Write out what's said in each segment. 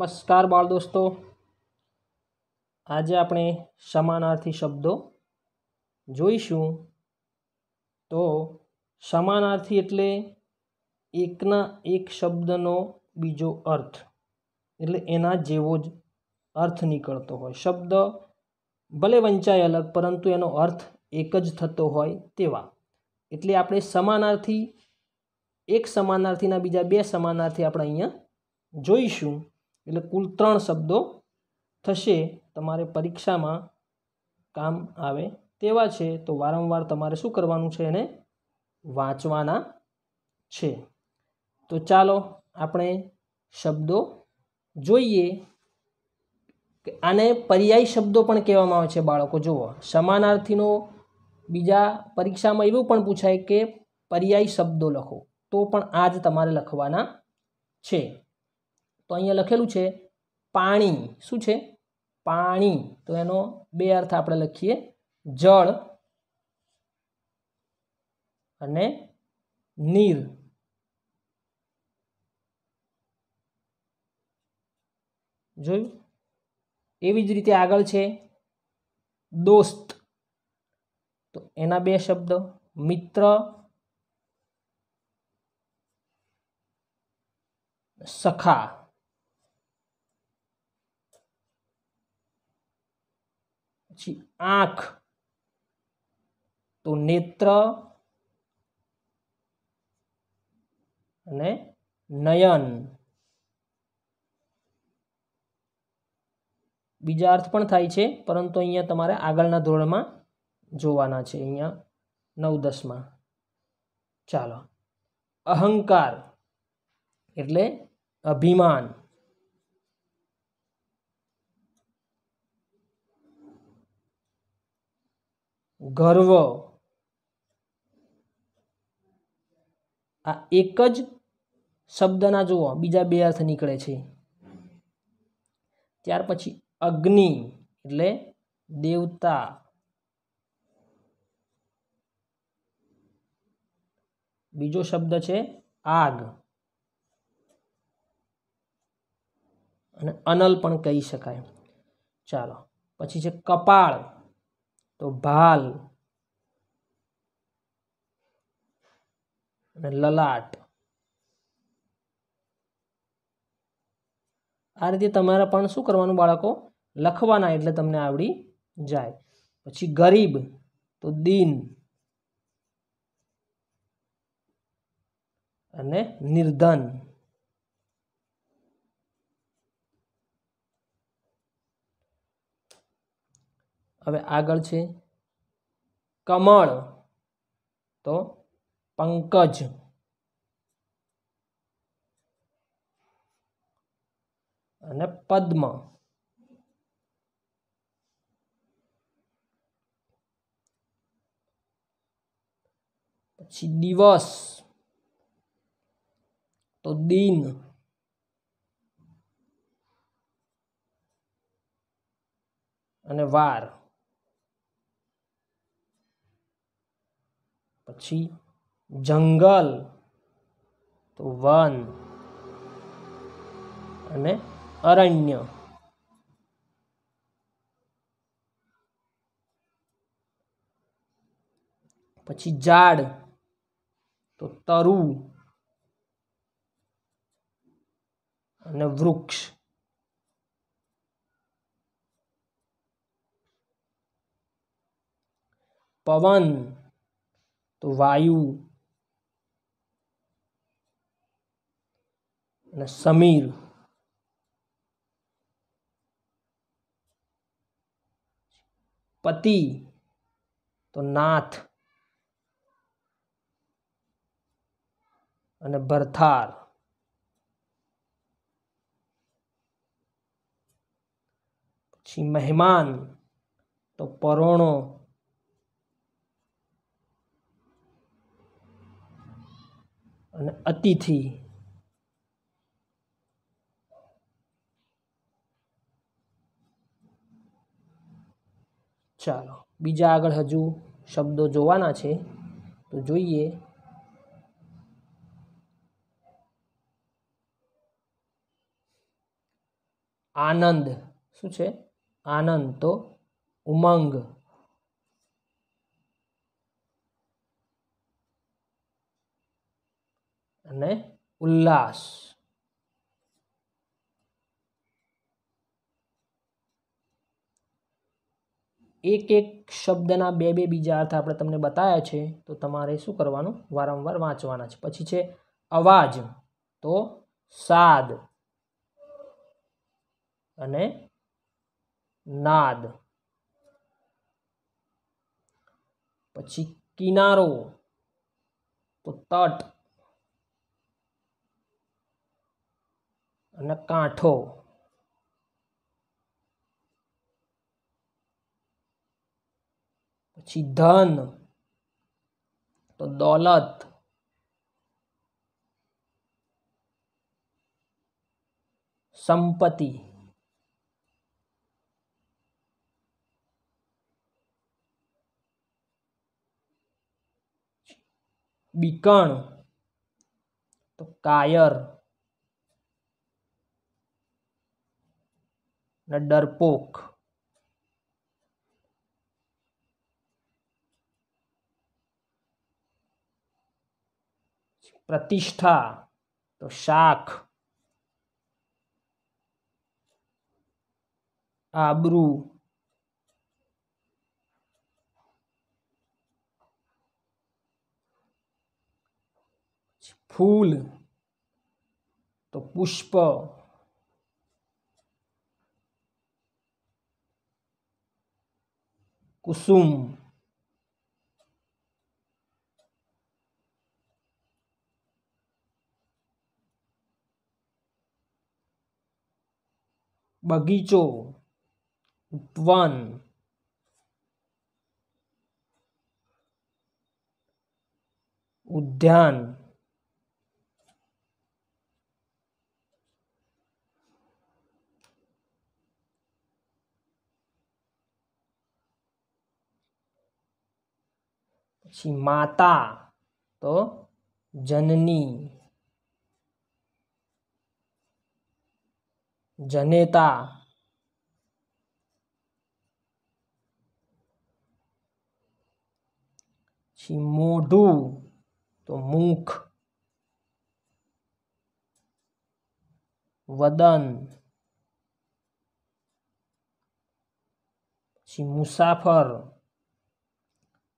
નમસ્કાર બાળ દોસ્તો આજે આપણે સમાનાર્થી શબ્દો જોઈશું તો સમાનાર્થી એટલે એકના એક શબ્દનો બીજો અર્થ એટલે એના જેવો જ અર્થ નીકળતો હોય શબ્દ ભલે વંચાય અલગ પરંતુ એનો અર્થ એક જ થતો હોય તેવા એટલે આપણે સમાનાર્થી એક સમાનાર્થીના બીજા બે સમાનાર્થી આપણે અહીંયા જોઈશું એટલે કુલ ત્રણ શબ્દો થશે તમારે પરીક્ષામાં કામ આવે તેવા છે તો વારંવાર તમારે શું કરવાનું છે એને વાંચવાના છે તો ચાલો આપણે શબ્દો જોઈએ કે આને પર્યાય શબ્દો પણ કહેવામાં આવે છે બાળકો જુઓ સમાનાર્થીનો બીજા પરીક્ષામાં એવું પણ પૂછાય કે પર્યાય શબ્દો લખો તો પણ આ જ તમારે લખવાના છે તો અહીંયા લખેલું છે પાણી શું છે પાણી તો એનો બે અર્થ આપણે લખીએ જળ અને નીર જોયું એવી જ રીતે આગળ છે દોસ્ત તો એના બે શબ્દ મિત્ર સખા પછી આંખ તો નેત્ર અને નયન બીજા અર્થ પણ થાય છે પરંતુ અહીંયા તમારે આગળના ધોરણમાં જોવાના છે અહીંયા નવ દસમાં ચાલો અહંકાર એટલે અભિમાન ગર્વ આ એક જ શબ્દના જુઓ બીજા બે અર્થ નીકળે છે ત્યાર પછી અગ્નિ એટલે દેવતા બીજો શબ્દ છે આગ અને અનલ પણ કહી શકાય ચાલો પછી છે કપાળ તો ભાલ અને લલાટ આ રીતે તમારે પણ શું કરવાનું બાળકો લખવાના એટલે તમને આવડી જાય પછી ગરીબ તો દીન અને નિર્ધન હવે આગળ છે કમળ તો પંકજ અને પદ્મ પછી દિવસ તો દિન અને વાર પછી જંગલ તો વન અને અરણ્ય પછી ઝાડ તો તરુ અને વૃક્ષ પવન તો વાયુ અને સમીર પતિ તો નાથ અને ભરથાર પછી મહેમાન તો પરોણો અને અતિથિ ચાલો બીજા આગળ હજુ શબ્દો જોવાના છે તો જોઈએ આનંદ શું છે આનંદ તો ઉમંગ અને ઉલ્લાસ એક એક શબ્દના બે બે બીજા અર્થ આપણે તમને બતાવ્યા છે તો તમારે શું કરવાનું વારંવાર વાંચવાના છે પછી છે અવાજ તો સાદ અને નાદ પછી કિનારો તો તટ અને કાંઠો પછી ધન તો દોલત સંપત્તિ બીકણ તો કાયર न डरपोक प्रतिष्ठा तो शाख आबरू फूल तो पुष्प કુસુમ બગીચો ઉપવન ઉદ્યાન छी माता तो जननी जनेता मोडू तो मुख वदन छी मुसाफर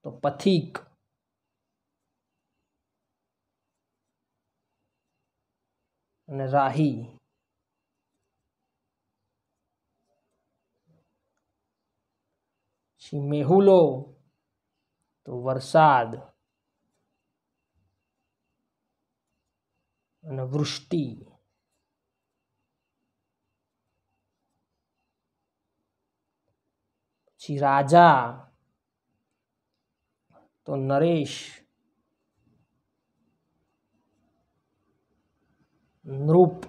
तो पथिक राही मेहुलो तो वरसाद वृष्टि राजा तो नरेश नृप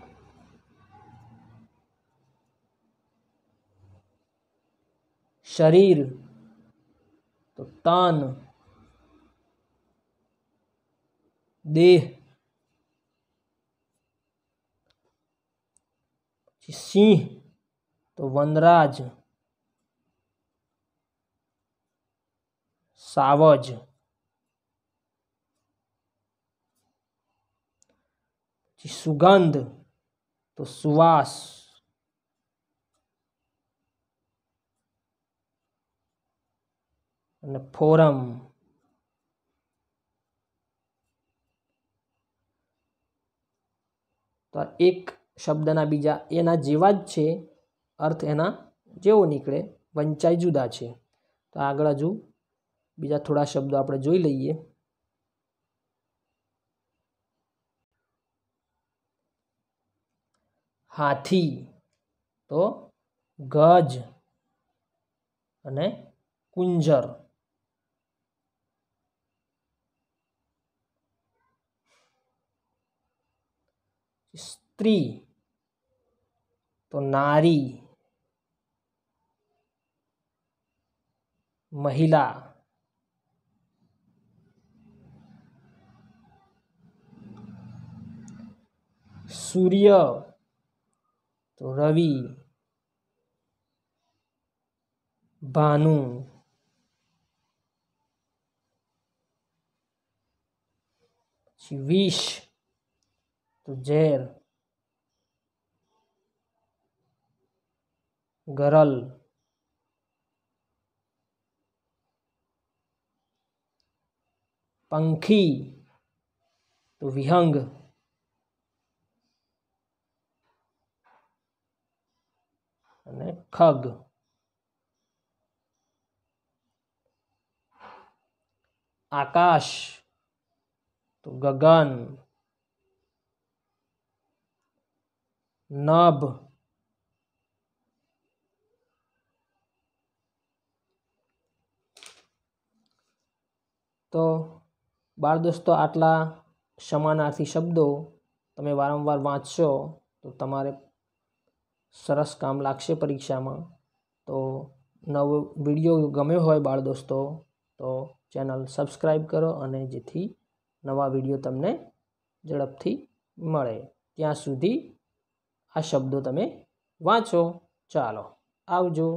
शरीर तो तान देह सिंह तो वनराज સાવજ સુગંધ તો સુવાસ અને ફોરમ તો એક શબ્દના બીજા એના જેવા જ છે અર્થ એના જેવો નીકળે વંચાઈ જુદા છે તો આગળ હજુ બીજા થોડા શબ્દો આપણે જોઈ લઈએ હાથી તો ગજ અને કુંજર સ્ત્રી તો નારી મહિલા सूर्य तो रवि भानु विष तो जैर गरल पंखी तो विहंग અને ખગ આકાશ તો ગગન નભ તો બાળ દોસ્તો આટલા સમાનાર્થી શબ્દો તમે વારંવાર વાંચશો તો તમારે સરસ કામ લાગશે પરીક્ષામાં તો નવો વિડીયો ગમ્યો હોય બાળ દોસ્તો તો ચેનલ સબસ્ક્રાઈબ કરો અને જેથી નવા વિડીયો તમને ઝડપથી મળે ત્યાં સુધી આ શબ્દો તમે વાંચો ચાલો આવજો